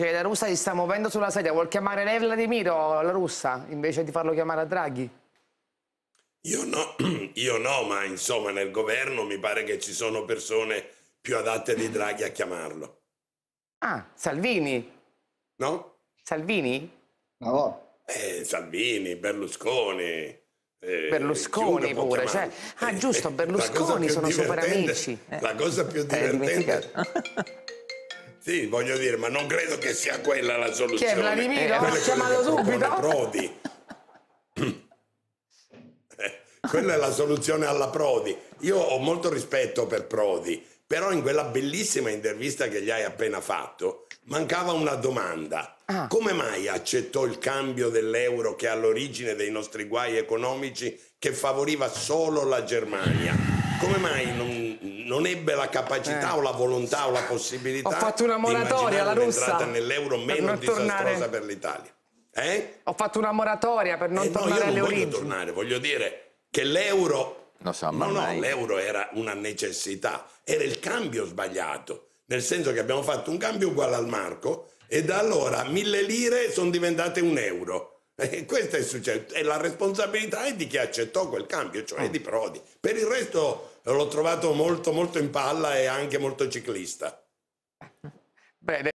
cioè la russa si sta muovendo sulla sedia, vuol chiamare lei Vladimiro, la russa, invece di farlo chiamare a Draghi? Io no, io no, ma insomma nel governo mi pare che ci sono persone più adatte di Draghi a chiamarlo. Ah, Salvini? No? Salvini? No. Eh, Salvini, Berlusconi. Eh, Berlusconi pure, cioè, ah giusto, Berlusconi sono super amici. La cosa più eh, eh, divertente... Eh, Sì, voglio dire, ma non credo che sia quella la soluzione. Chi è Vladimiro? Eh, Chiamalo subito. Prodi. quella è la soluzione alla Prodi. Io ho molto rispetto per Prodi, però in quella bellissima intervista che gli hai appena fatto mancava una domanda. Ah. Come mai accettò il cambio dell'euro che è all'origine dei nostri guai economici che favoriva solo la Germania? Come mai non, non ebbe la capacità eh. o la volontà o la possibilità ho fatto una moratoria alla russa nell'euro meno disastrosa tornare... per l'Italia eh? ho fatto una moratoria per non eh, tornare no, alle non voglio tornare, voglio dire che l'euro no, no, no l'euro era una necessità era il cambio sbagliato nel senso che abbiamo fatto un cambio uguale al marco e da allora mille lire sono diventate un euro e questo è successo e la responsabilità è di chi accettò quel cambio cioè oh. di Prodi per il resto l'ho trovato molto molto in palla e anche molto ciclista. Bene.